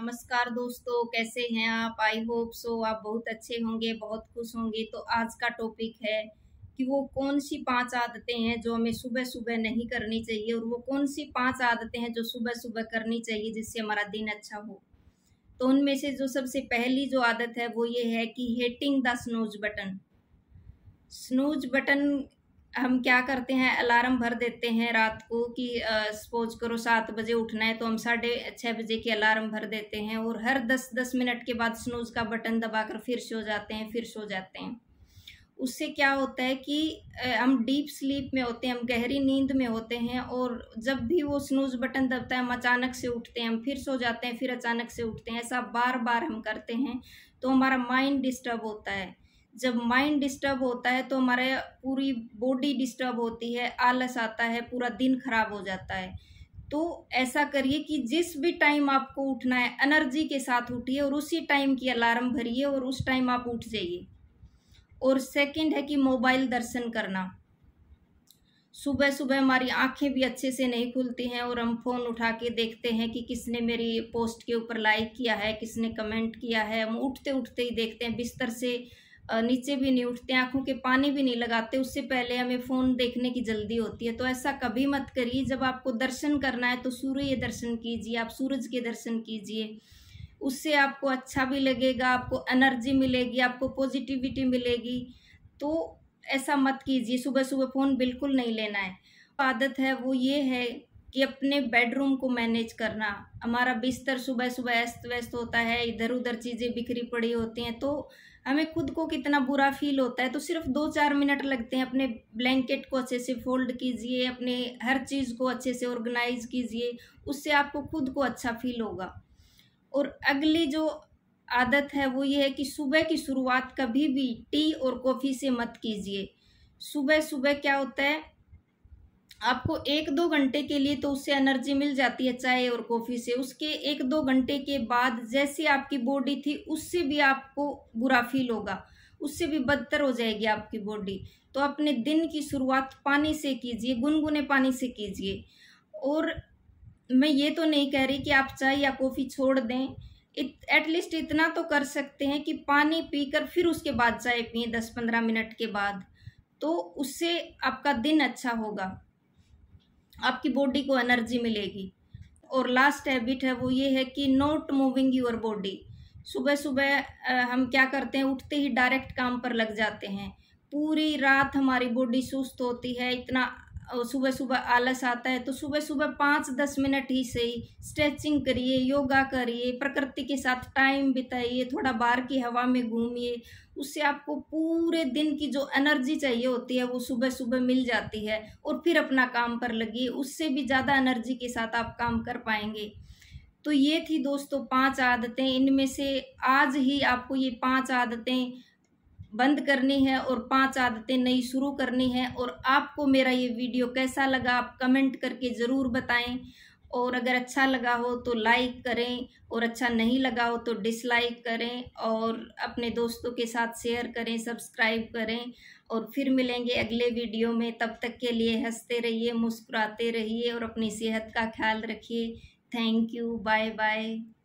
नमस्कार दोस्तों कैसे हैं आप आई होप सो आप बहुत अच्छे होंगे बहुत खुश होंगे तो आज का टॉपिक है कि वो कौन सी पांच आदतें हैं जो हमें सुबह सुबह नहीं करनी चाहिए और वो कौन सी पांच आदतें हैं जो सुबह सुबह करनी चाहिए जिससे हमारा दिन अच्छा हो तो उनमें से जो सबसे पहली जो आदत है वो ये है कि hitting the snooze button snooze button हम क्या करते हैं अलार्म भर देते हैं रात को कि सपोज करो सात बजे उठना है तो हम साढ़े छः बजे की अलार्म भर देते हैं और हर दस दस मिनट के बाद स्नूज का बटन दबाकर फिर सो जाते हैं फिर सो जाते हैं उससे क्या होता है कि हम डीप स्लीप में होते हैं हम गहरी नींद में होते हैं और जब भी वो स्नूज बटन दबता है हम अचानक से उठते हैं हम फिर सो जाते हैं फिर अचानक से उठते हैं ऐसा बार बार हम करते हैं तो हमारा माइंड डिस्टर्ब होता है जब माइंड डिस्टर्ब होता है तो हमारे पूरी बॉडी डिस्टर्ब होती है आलस आता है पूरा दिन खराब हो जाता है तो ऐसा करिए कि जिस भी टाइम आपको उठना है एनर्जी के साथ उठिए और उसी टाइम की अलार्म भरिए और उस टाइम आप उठ जाइए और सेकंड है कि मोबाइल दर्शन करना सुबह सुबह हमारी आंखें भी अच्छे से नहीं खुलती हैं और हम फ़ोन उठा के देखते हैं कि किसने मेरी पोस्ट के ऊपर लाइक किया है किसने कमेंट किया है हम उठते उठते ही देखते हैं बिस्तर से नीचे भी नहीं उठते आंखों के पानी भी नहीं लगाते उससे पहले हमें फ़ोन देखने की जल्दी होती है तो ऐसा कभी मत करिए जब आपको दर्शन करना है तो सूर्य दर्शन कीजिए आप सूरज के दर्शन कीजिए उससे आपको अच्छा भी लगेगा आपको एनर्जी मिलेगी आपको पॉजिटिविटी मिलेगी तो ऐसा मत कीजिए सुबह सुबह फ़ोन बिल्कुल नहीं लेना है आदत है वो ये है कि अपने बेडरूम को मैनेज करना हमारा बिस्तर सुबह सुबह अस्त व्यस्त होता है इधर उधर चीज़ें बिखरी पड़ी होती हैं तो हमें खुद को कितना बुरा फील होता है तो सिर्फ दो चार मिनट लगते हैं अपने ब्लैंकेट को अच्छे से फोल्ड कीजिए अपने हर चीज़ को अच्छे से ऑर्गेनाइज कीजिए उससे आपको खुद को अच्छा फील होगा और अगली जो आदत है वो ये है कि सुबह की शुरुआत कभी भी टी और कॉफ़ी से मत कीजिए सुबह सुबह क्या होता है आपको एक दो घंटे के लिए तो उससे एनर्जी मिल जाती है चाय और कॉफ़ी से उसके एक दो घंटे के बाद जैसी आपकी बॉडी थी उससे भी आपको बुरा फील होगा उससे भी बदतर हो जाएगी आपकी बॉडी तो अपने दिन की शुरुआत पानी से कीजिए गुनगुने पानी से कीजिए और मैं ये तो नहीं कह रही कि आप चाय या कॉफ़ी छोड़ दें एटलीस्ट इत, इतना तो कर सकते हैं कि पानी पीकर फिर उसके बाद चाय पिए दस पंद्रह मिनट के बाद तो उससे आपका दिन अच्छा होगा आपकी बॉडी को एनर्जी मिलेगी और लास्ट हैबिट है वो ये है कि नॉट मूविंग योर बॉडी सुबह सुबह हम क्या करते हैं उठते ही डायरेक्ट काम पर लग जाते हैं पूरी रात हमारी बॉडी सुस्त होती है इतना और सुबह सुबह आलस आता है तो सुबह सुबह पाँच दस मिनट ही सही स्ट्रेचिंग करिए योगा करिए प्रकृति के साथ टाइम बिताइए थोड़ा बाहर की हवा में घूमिए उससे आपको पूरे दिन की जो एनर्जी चाहिए होती है वो सुबह सुबह मिल जाती है और फिर अपना काम पर लगिए उससे भी ज़्यादा एनर्जी के साथ आप काम कर पाएंगे तो ये थी दोस्तों पांच आदतें इनमें से आज ही आपको ये पांच आदतें बंद करनी है और पांच आदतें नई शुरू करनी है और आपको मेरा ये वीडियो कैसा लगा आप कमेंट करके ज़रूर बताएं और अगर अच्छा लगा हो तो लाइक करें और अच्छा नहीं लगा हो तो डिसलाइक करें और अपने दोस्तों के साथ शेयर करें सब्सक्राइब करें और फिर मिलेंगे अगले वीडियो में तब तक के लिए हंसते रहिए मुस्कुराते रहिए और अपनी सेहत का ख्याल रखिए थैंक यू बाय बाय